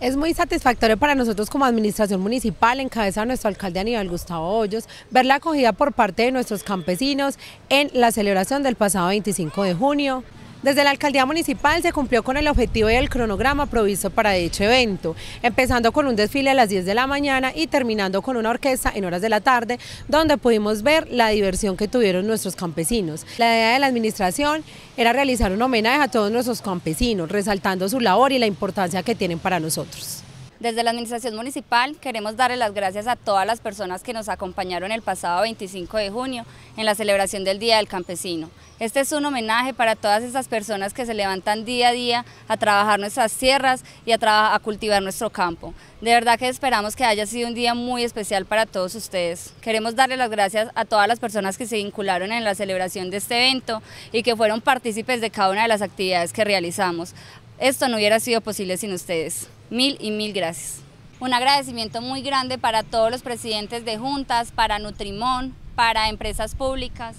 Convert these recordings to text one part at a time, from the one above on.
Es muy satisfactorio para nosotros como administración municipal, en nuestro alcalde Aníbal Gustavo Hoyos, ver la acogida por parte de nuestros campesinos en la celebración del pasado 25 de junio. Desde la alcaldía municipal se cumplió con el objetivo y el cronograma provisto para dicho evento, empezando con un desfile a las 10 de la mañana y terminando con una orquesta en horas de la tarde, donde pudimos ver la diversión que tuvieron nuestros campesinos. La idea de la administración era realizar un homenaje a todos nuestros campesinos, resaltando su labor y la importancia que tienen para nosotros. Desde la Administración Municipal queremos darle las gracias a todas las personas que nos acompañaron el pasado 25 de junio en la celebración del Día del Campesino. Este es un homenaje para todas esas personas que se levantan día a día a trabajar nuestras tierras y a, a cultivar nuestro campo. De verdad que esperamos que haya sido un día muy especial para todos ustedes. Queremos darle las gracias a todas las personas que se vincularon en la celebración de este evento y que fueron partícipes de cada una de las actividades que realizamos. Esto no hubiera sido posible sin ustedes. Mil y mil gracias. Un agradecimiento muy grande para todos los presidentes de juntas, para Nutrimón, para empresas públicas.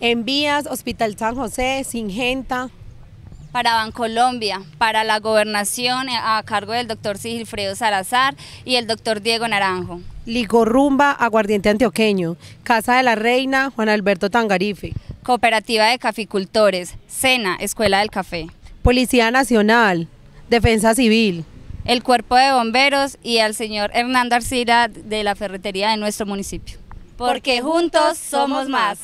Envías, Hospital San José, Singenta. Para Bancolombia, para la gobernación eh, a cargo del doctor Sigilfredo Salazar y el doctor Diego Naranjo. Ligorrumba, Aguardiente Antioqueño, Casa de la Reina, Juan Alberto Tangarife. Cooperativa de Caficultores, Cena, Escuela del Café. Policía Nacional, Defensa Civil. El Cuerpo de Bomberos y al señor Hernando Arcira de la ferretería de nuestro municipio. Porque juntos somos más.